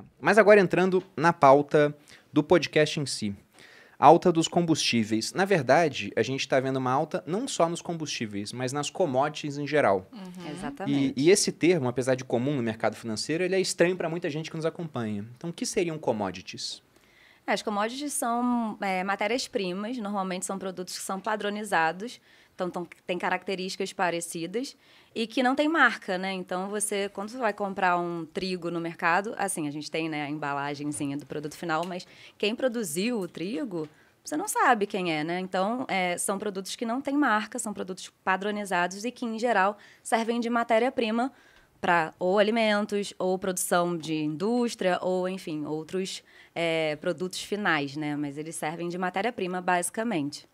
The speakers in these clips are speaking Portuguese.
Tá? Mas agora entrando na pauta do podcast em si. Alta dos combustíveis. Na verdade, a gente está vendo uma alta não só nos combustíveis, mas nas commodities em geral. Uhum. Exatamente. E, e, esse termo, apesar de comum no mercado financeiro, ele é estranho para muita gente que nos acompanha. Então, o que seriam commodities? É, as commodities são é, matérias-primas, normalmente são produtos que são padronizados, então tão, tem características parecidas e que não tem marca, né? Então você, quando você vai comprar um trigo no mercado, assim, a gente tem né, a embalagenzinha do produto final, mas quem produziu o trigo, você não sabe quem é, né? Então é, são produtos que não têm marca, são produtos padronizados e que, em geral, servem de matéria-prima para ou alimentos, ou produção de indústria, ou enfim, outros é, produtos finais, né? Mas eles servem de matéria-prima, basicamente.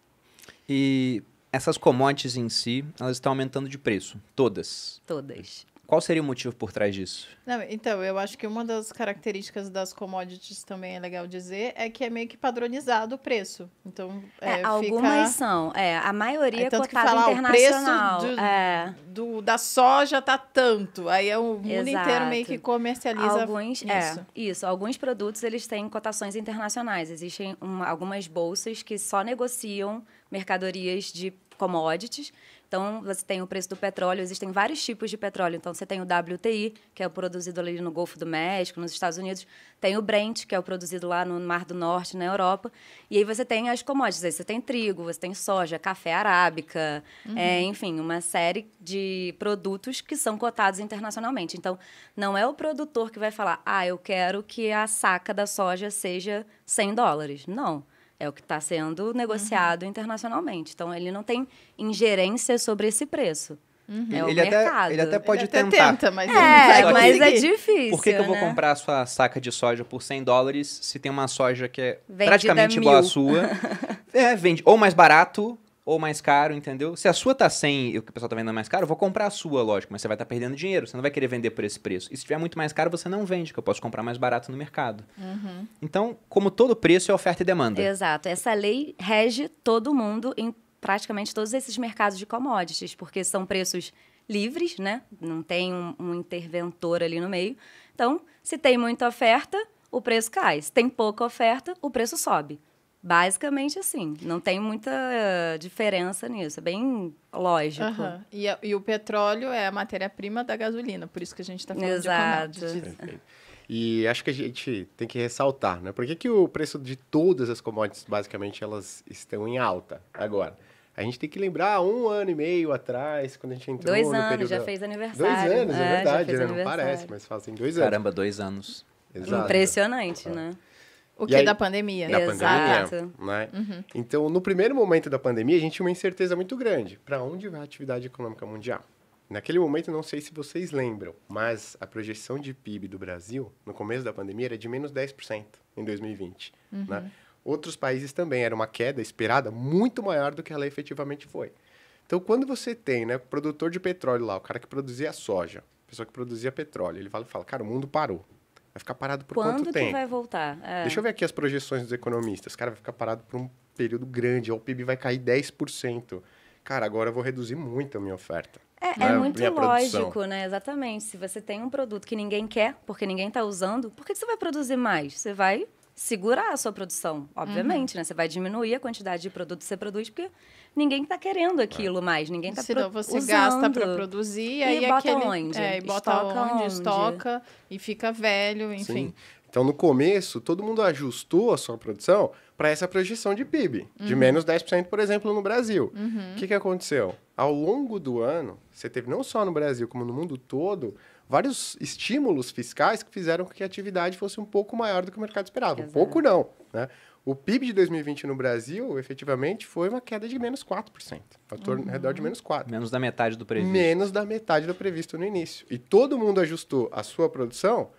E essas commodities em si, elas estão aumentando de preço, todas. Todas. Qual seria o motivo por trás disso? Não, então, eu acho que uma das características das commodities também é legal dizer é que é meio que padronizado o preço. Então, é, é, algumas fica... são, é, a maioria é, é tanto é cotada que fala, internacional. Ah, o preço do, é. do, da soja tá tanto, aí é o mundo Exato. inteiro meio que comercializa alguns, é, isso. isso, alguns produtos eles têm cotações internacionais. Existem uma, algumas bolsas que só negociam mercadorias de commodities então, você tem o preço do petróleo, existem vários tipos de petróleo. Então, você tem o WTI, que é o produzido ali no Golfo do México, nos Estados Unidos. Tem o Brent, que é o produzido lá no Mar do Norte, na Europa. E aí você tem as commodities. Aí você tem trigo, você tem soja, café arábica, uhum. é, enfim, uma série de produtos que são cotados internacionalmente. Então, não é o produtor que vai falar, ah, eu quero que a saca da soja seja 100 dólares. Não. É o que está sendo negociado uhum. internacionalmente. Então, ele não tem ingerência sobre esse preço. Uhum. É ele, até, ele, até, pode ele até tentar. Tenta, mas, é, mas é difícil. Por que, que eu vou né? comprar a sua saca de soja por 100 dólares se tem uma soja que é Vendida praticamente mil. igual à sua? é, vende ou mais barato ou mais caro, entendeu? Se a sua tá 100 e o que o pessoal tá vendendo é mais caro, eu vou comprar a sua, lógico, mas você vai estar tá perdendo dinheiro, você não vai querer vender por esse preço. E se tiver muito mais caro, você não vende, que eu posso comprar mais barato no mercado. Uhum. Então, como todo preço, é oferta e demanda. Exato. Essa lei rege todo mundo em praticamente todos esses mercados de commodities, porque são preços livres, né? Não tem um, um interventor ali no meio. Então, se tem muita oferta, o preço cai. Se tem pouca oferta, o preço sobe. Basicamente assim, não tem muita diferença nisso, é bem lógico. Uhum. E, e, o petróleo é a matéria-prima da gasolina, por isso que a gente está falando Exato. de commodities. E acho que a gente tem que ressaltar, né? Por que, que o preço de todas as commodities, basicamente, elas estão em alta agora? A gente tem que lembrar um ano e meio atrás, quando a gente entrou dois no anos, período... já fez aniversário. Dois anos, é, é verdade, né? não parece, mas fazem assim, dois anos. Caramba, dois anos. Exato. Impressionante, ah. né? O que é aí, da pandemia. Da Exato. pandemia, né? Uhum. Então, no primeiro momento da pandemia, a gente tinha uma incerteza muito grande. Para onde vai a atividade econômica mundial? Naquele momento, não sei se vocês lembram, mas a projeção de PIB do Brasil, no começo da pandemia, era de menos 10% em 2020. Uhum. Né? Outros países também, era uma queda esperada muito maior do que ela efetivamente foi. Então, quando você tem, né, o produtor de petróleo lá, o cara que produzia soja, a pessoa que produzia petróleo, ele fala, fala cara, o mundo parou. Vai ficar parado por quanto tempo? Quando vai voltar? É. Deixa eu ver aqui as projeções dos economistas. Cara, vai ficar parado por um período grande. O PIB vai cair 10%. Cara, agora eu vou reduzir muito a minha oferta. É, é né? é muito lógico, produção. né? Exatamente. Se você tem um produto que ninguém quer, porque ninguém está usando, por que você vai produzir mais? Você vai segurar a sua produção, obviamente, uhum. né? Você vai diminuir a quantidade de produto que você produz, porque ninguém está querendo aquilo mais, ninguém está pro você usando. gasta para produzir, e aí bota aquele, onde? É, e bota estoca onde, estoca, e fica velho, enfim. Sim. Então, no começo, todo mundo ajustou a sua produção para essa projeção de PIB, uhum. de menos 10%, por exemplo, no Brasil. Uhum. O uhum. que, que aconteceu? ao longo do ano, você teve não só no Brasil, como no mundo todo, vários estímulos fiscais que fizeram com que a atividade fosse um pouco maior do que o mercado esperava. Exato. Um pouco não, né? O PIB de 2020 no Brasil, efetivamente, foi uma queda de menos 4%, fator uhum. redor de menos 4%. Menos da metade do previsto. Menos da metade do previsto no início. E todo mundo ajustou a sua produção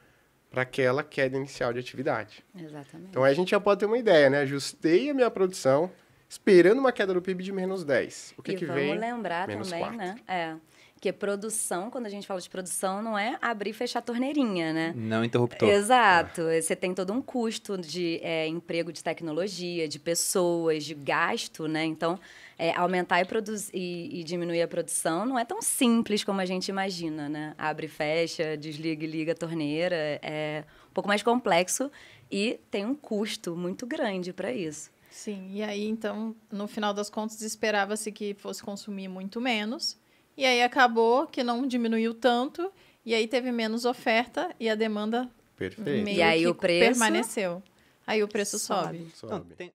para aquela queda inicial de atividade. Exatamente. Então, aí a gente já pode ter uma ideia, né? Ajustei a minha produção, esperando uma queda do PIB de menos 10. O que, e que vamos vem? Vamos lembrar menos também, 4. né? É. Porque produção, quando a gente fala de produção, não é abrir e fechar a torneirinha, né? Não interruptor. Exato. É. Você tem todo um custo de é, emprego de tecnologia, de pessoas, de gasto, né? Então, é, aumentar e, produzir, e, e diminuir a produção não é tão simples como a gente imagina, né? Abre e fecha, desliga e liga a torneira. É um pouco mais complexo e tem um custo muito grande para isso. Sim, e aí então, no final das contas, esperava-se que fosse consumir muito menos, e aí acabou que não diminuiu tanto, e aí teve menos oferta e a demanda Perfeito. meio e aí, que o preço... permaneceu. Aí o preço sobe. sobe. Não, tem...